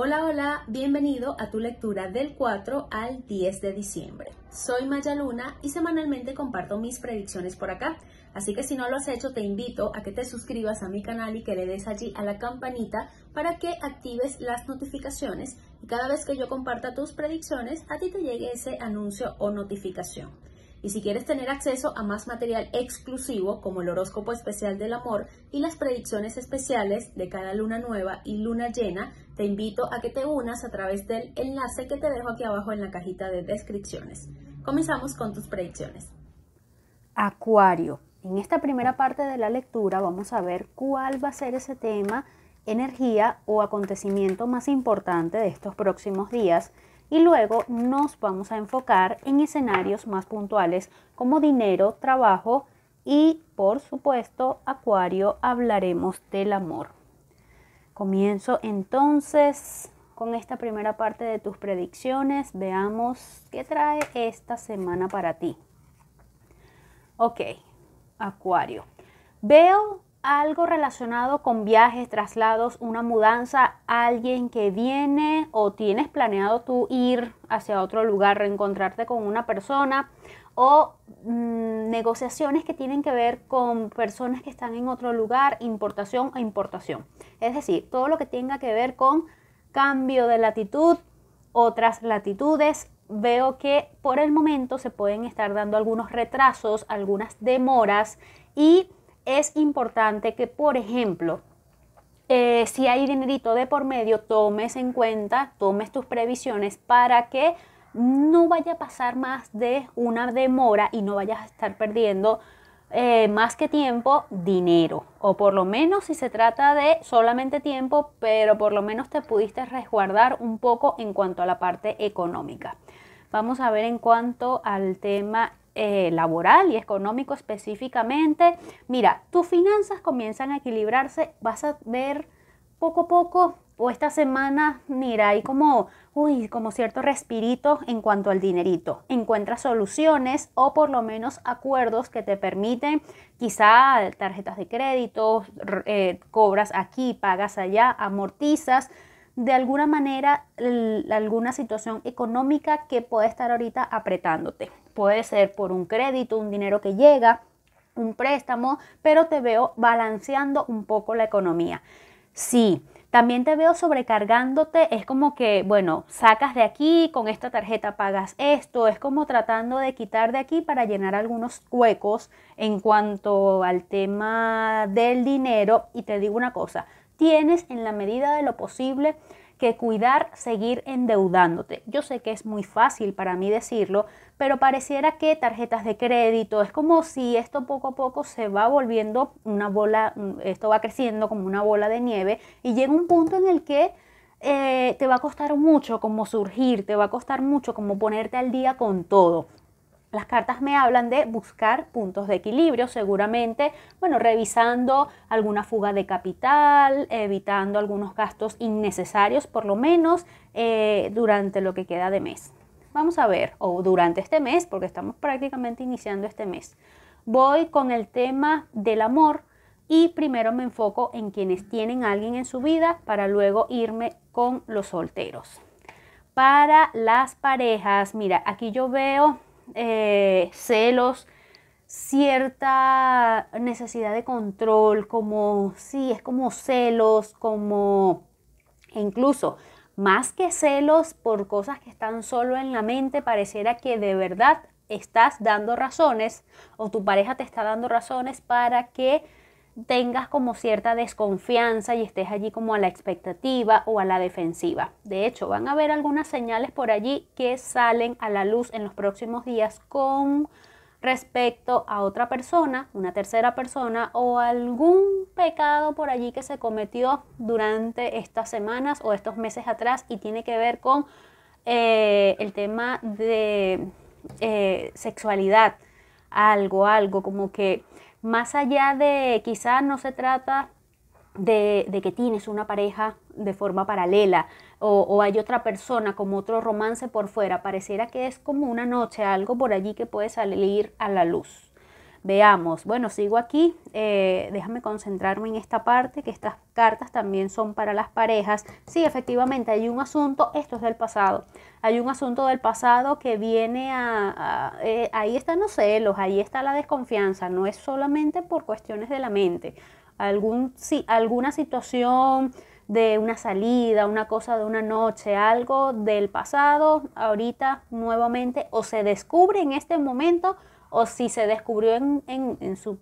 Hola, hola, bienvenido a tu lectura del 4 al 10 de diciembre. Soy Maya Luna y semanalmente comparto mis predicciones por acá, así que si no lo has hecho te invito a que te suscribas a mi canal y que le des allí a la campanita para que actives las notificaciones y cada vez que yo comparta tus predicciones a ti te llegue ese anuncio o notificación. Y si quieres tener acceso a más material exclusivo como el horóscopo especial del amor y las predicciones especiales de cada luna nueva y luna llena, te invito a que te unas a través del enlace que te dejo aquí abajo en la cajita de descripciones. Comenzamos con tus predicciones. Acuario. En esta primera parte de la lectura vamos a ver cuál va a ser ese tema, energía o acontecimiento más importante de estos próximos días y luego nos vamos a enfocar en escenarios más puntuales como dinero, trabajo y por supuesto acuario hablaremos del amor. Comienzo entonces con esta primera parte de tus predicciones. Veamos qué trae esta semana para ti. Ok, acuario. Veo algo relacionado con viajes, traslados, una mudanza, alguien que viene o tienes planeado tú ir hacia otro lugar, reencontrarte con una persona o mm, negociaciones que tienen que ver con personas que están en otro lugar, importación e importación. Es decir, todo lo que tenga que ver con cambio de latitud, otras latitudes. Veo que por el momento se pueden estar dando algunos retrasos, algunas demoras y es importante que, por ejemplo, eh, si hay dinerito de por medio, tomes en cuenta, tomes tus previsiones para que no vaya a pasar más de una demora y no vayas a estar perdiendo eh, más que tiempo, dinero. O por lo menos si se trata de solamente tiempo, pero por lo menos te pudiste resguardar un poco en cuanto a la parte económica. Vamos a ver en cuanto al tema eh, laboral y económico específicamente, mira, tus finanzas comienzan a equilibrarse, vas a ver poco a poco o esta semana, mira, hay como, uy, como cierto respirito en cuanto al dinerito. Encuentras soluciones o por lo menos acuerdos que te permiten quizá tarjetas de crédito, eh, cobras aquí, pagas allá, amortizas. De alguna manera, alguna situación económica que puede estar ahorita apretándote. Puede ser por un crédito, un dinero que llega, un préstamo, pero te veo balanceando un poco la economía. Sí, también te veo sobrecargándote, es como que, bueno, sacas de aquí, con esta tarjeta pagas esto, es como tratando de quitar de aquí para llenar algunos huecos en cuanto al tema del dinero. Y te digo una cosa, tienes en la medida de lo posible que cuidar seguir endeudándote. Yo sé que es muy fácil para mí decirlo, pero pareciera que tarjetas de crédito, es como si esto poco a poco se va volviendo una bola, mm, esto va creciendo como una bola de nieve y llega un punto en el que eh, te va a costar mucho como surgir, te va a costar mucho como ponerte al día con todo las cartas me hablan de buscar puntos de equilibrio, seguramente, bueno, revisando alguna fuga de capital, evitando algunos gastos innecesarios, por lo menos eh, durante lo que queda de mes. Vamos a ver, o durante este mes, porque estamos prácticamente iniciando este mes. Voy con el tema del amor y primero me enfoco en quienes tienen a alguien en su vida para luego irme con los solteros. Para las parejas, mira, aquí yo veo eh, celos, cierta necesidad de control, como, sí, es como celos, como e incluso más que celos por cosas que están solo en la mente, pareciera que de verdad estás dando razones o tu pareja te está dando razones para que tengas como cierta desconfianza y estés allí como a la expectativa o a la defensiva. De hecho, van a haber algunas señales por allí que salen a la luz en los próximos días con respecto a otra persona, una tercera persona o algún pecado por allí que se cometió durante estas semanas o estos meses atrás y tiene que ver con eh, el tema de eh, sexualidad, algo, algo como que más allá de quizás no se trata de, de, que tienes una pareja de forma paralela o, o, hay otra persona como otro romance por fuera, pareciera que es como una noche, algo por allí que puede salir a la luz. Veamos, bueno, sigo aquí, eh, déjame concentrarme en esta parte, que estas cartas también son para las parejas. Sí, efectivamente, hay un asunto, esto es del pasado, hay un asunto del pasado que viene a, eh, ahí están los celos, ahí está la desconfianza, no es solamente por cuestiones de la mente, Algún, alguna situación de una salida, una cosa de una noche, algo del pasado, ahorita nuevamente, o se descubre en este momento o si se descubrió en, en, su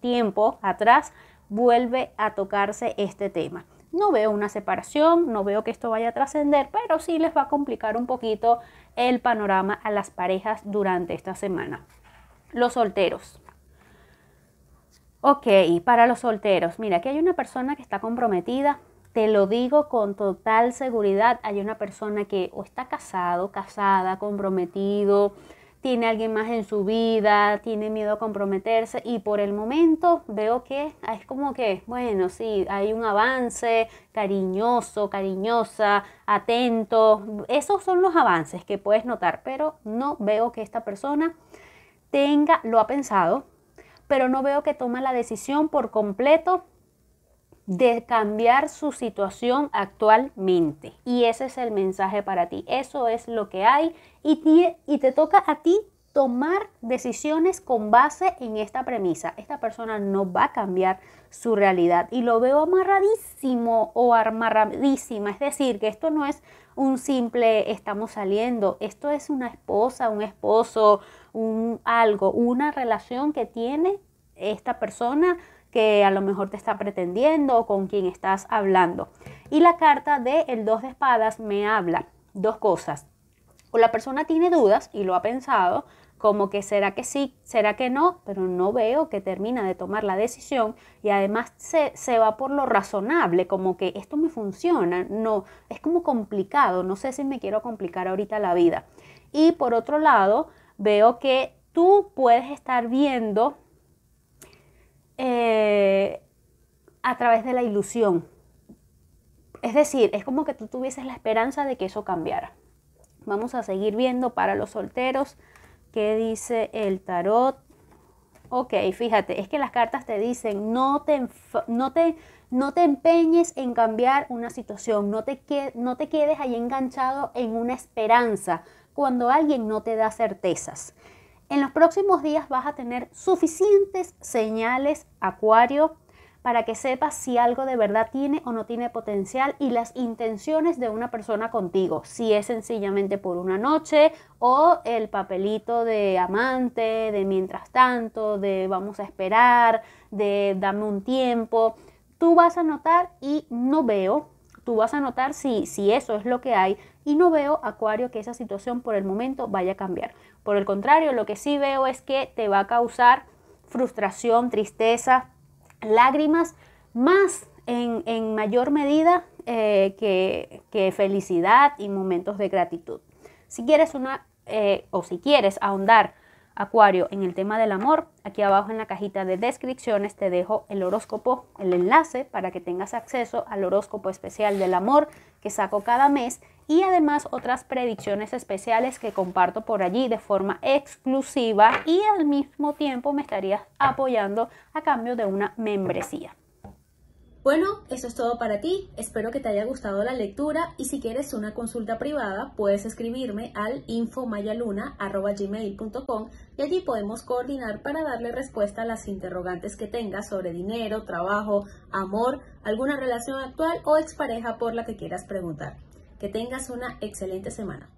tiempo atrás, vuelve a tocarse este tema. No veo una separación, no veo que esto vaya a trascender, pero sí les va a complicar un poquito el panorama a las parejas durante esta semana. Los solteros. Ok, para los solteros, mira, aquí hay una persona que está comprometida, te lo digo con total seguridad, hay una persona que o está casado, casada, comprometido, tiene alguien más en su vida, tiene miedo a comprometerse y por el momento veo que es como que, bueno, sí, hay un avance cariñoso, cariñosa, atento. Esos son los avances que puedes notar, pero no veo que esta persona tenga, lo ha pensado, pero no veo que toma la decisión por completo de cambiar su situación actualmente. Y ese es el mensaje para ti. Eso es lo que hay y te, y te toca a ti tomar decisiones con base en esta premisa. Esta persona no va a cambiar su realidad y lo veo amarradísimo o amarradísima. Es decir, que esto no es un simple estamos saliendo, esto es una esposa, un esposo, un algo, una relación que tiene esta persona que a lo mejor te está pretendiendo o con quien estás hablando. Y la carta de el 2 de espadas me habla dos cosas. O la persona tiene dudas y lo ha pensado, como que será que sí, será que no, pero no veo que termina de tomar la decisión y además se, se, va por lo razonable, como que esto me funciona, no, es como complicado, no sé si me quiero complicar ahorita la vida. Y por otro lado, veo que tú puedes estar viendo eh, a través de la ilusión. Es decir, es como que tú tuvieses la esperanza de que eso cambiara. Vamos a seguir viendo para los solteros qué dice el tarot. Ok, fíjate, es que las cartas te dicen no te, no te, no te empeñes en cambiar una situación, no te, no te quedes ahí enganchado en una esperanza cuando alguien no te da certezas. En los próximos días vas a tener suficientes señales, Acuario, para que sepas si algo de verdad tiene o no tiene potencial y las intenciones de una persona contigo, si es sencillamente por una noche o el papelito de amante, de mientras tanto, de vamos a esperar, de dame un tiempo. Tú vas a notar y no veo Tú vas a notar si, si eso es lo que hay y no veo, Acuario, que esa situación por el momento vaya a cambiar. Por el contrario, lo que sí veo es que te va a causar frustración, tristeza, lágrimas, más en, mayor medida eh, que, felicidad y momentos de gratitud. Si quieres una eh, o si quieres ahondar Acuario, en el tema del amor, aquí abajo en la cajita de descripciones te dejo el horóscopo, el enlace para que tengas acceso al horóscopo especial del amor que saco cada mes y además otras predicciones especiales que comparto por allí de forma exclusiva y al mismo tiempo me estarías apoyando a cambio de una membresía. Bueno, eso es todo para ti. Espero que te haya gustado la lectura y si quieres una consulta privada, puedes escribirme al infomayaluna.gmail.com y allí podemos coordinar para darle respuesta a las interrogantes que tengas sobre dinero, trabajo, amor, alguna relación actual o expareja por la que quieras preguntar. Que tengas una excelente semana.